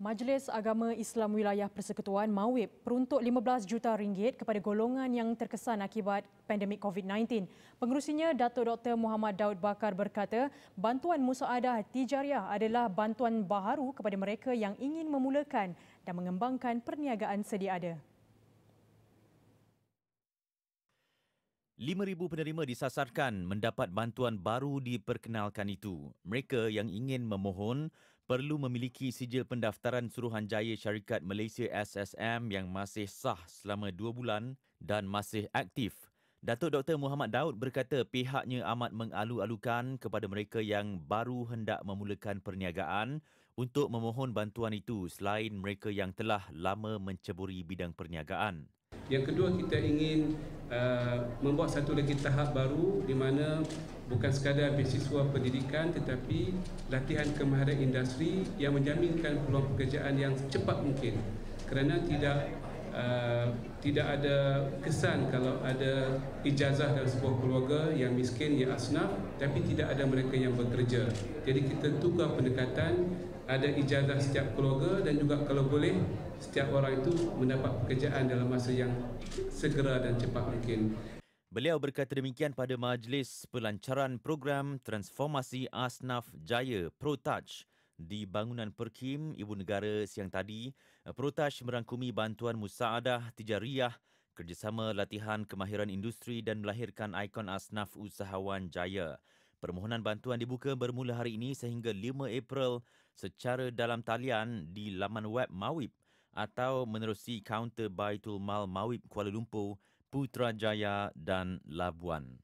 Majlis Agama Islam Wilayah Persekutuan Mawib peruntuk 15 juta ringgit kepada golongan yang terkesan akibat pandemik COVID-19. Pengurusinya Datuk Dr. Muhammad Daud Bakar berkata, bantuan musaadah tijariah adalah bantuan baharu kepada mereka yang ingin memulakan dan mengembangkan perniagaan sedia ada. 5,000 penerima disasarkan mendapat bantuan baru diperkenalkan itu. Mereka yang ingin memohon perlu memiliki sijil pendaftaran Suruhanjaya Syarikat Malaysia SSM yang masih sah selama dua bulan dan masih aktif. Datuk Dr. Muhammad Daud berkata pihaknya amat mengalu-alukan kepada mereka yang baru hendak memulakan perniagaan untuk memohon bantuan itu selain mereka yang telah lama menceburi bidang perniagaan. Yang kedua kita ingin uh, membuat satu lagi tahap baru di mana bukan sekadar beasiswa pendidikan tetapi latihan kemahiran industri yang menjaminkan peluang pekerjaan yang cepat mungkin kerana tidak uh, tidak ada kesan kalau ada ijazah dalam sebuah keluarga yang miskin, yang asnaf tapi tidak ada mereka yang bekerja. Jadi kita tukar pendekatan ada ijazah setiap keluarga dan juga kalau boleh setiap orang itu mendapat pekerjaan dalam masa yang segera dan cepat mungkin. Beliau berkata demikian pada majlis pelancaran program transformasi ASNAF Jaya ProTouch di bangunan Perkim Ibu Negara siang tadi. ProTouch merangkumi bantuan musaadah tijariah kerjasama latihan kemahiran industri dan melahirkan ikon ASNAF Usahawan Jaya. Permohonan bantuan dibuka bermula hari ini sehingga 5 April secara dalam talian di laman web Mawib atau menerusi kaunter Baitul Mal Mawib Kuala Lumpur, Putrajaya dan Labuan.